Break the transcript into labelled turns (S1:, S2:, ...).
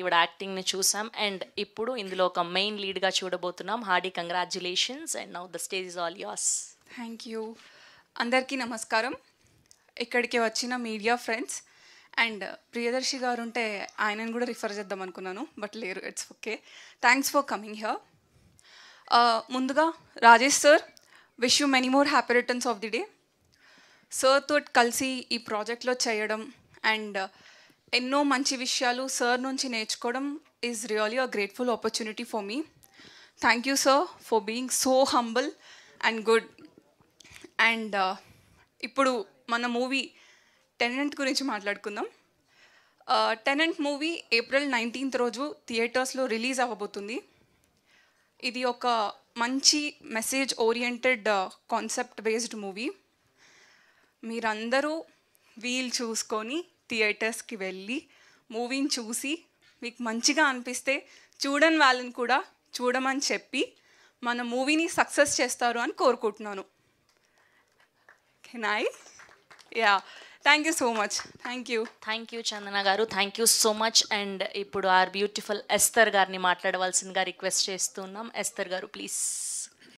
S1: ఈవిడ యాక్టింగ్ని చూసాం అండ్ ఇప్పుడు ఇందులో ఒక మెయిన్ లీడ్గా చూడబోతున్నాం hearty congratulations and now the stage is all yours
S2: thank you అందరికీ నమస్కారం ఇక్కడికి వచ్చిన మీడియా ఫ్రెండ్స్ అండ్ ప్రియదర్శి గారు ఉంటే ఆయనను కూడా రిఫర్ చేద్దాం అనుకున్నాను బట్ లేరు it's okay thanks for coming here ముందుగా Rajesh sir wish you many more happy returns of the day సార్తో కలిసి ఈ ప్రాజెక్ట్లో చేయడం అండ్ ఎన్నో మంచి విషయాలు సార్ నుంచి నేర్చుకోవడం is really a grateful opportunity for me thank you sir for being so humble and good and ఇప్పుడు మన మూవీ టెనెంట్ గురించి మాట్లాడుకుందాం Tenant uh, movie April nineteenth రోజు థియేటర్స్లో రిలీజ్ అవ్వబోతుంది ఇది ఒక మంచి message oriented concept based movie మీరందరూ వీల్ చూసుకొని థియేటర్స్కి వెళ్ళి మూవీని చూసి మీకు మంచిగా అనిపిస్తే చూడని వాళ్ళని కూడా చూడమని చెప్పి మన మూవీని సక్సెస్ చేస్తారు అని కోరుకుంటున్నాను కెనాయి yeah
S1: thank you so much thank you thank you Chandana గారు thank you so much and ఇప్పుడు ఆర్ బ్యూటిఫుల్ ఎస్తర్ గారిని మాట్లాడవలసిందిగా రిక్వెస్ట్ చేస్తున్నాం ఎస్తర్ గారు ప్లీజ్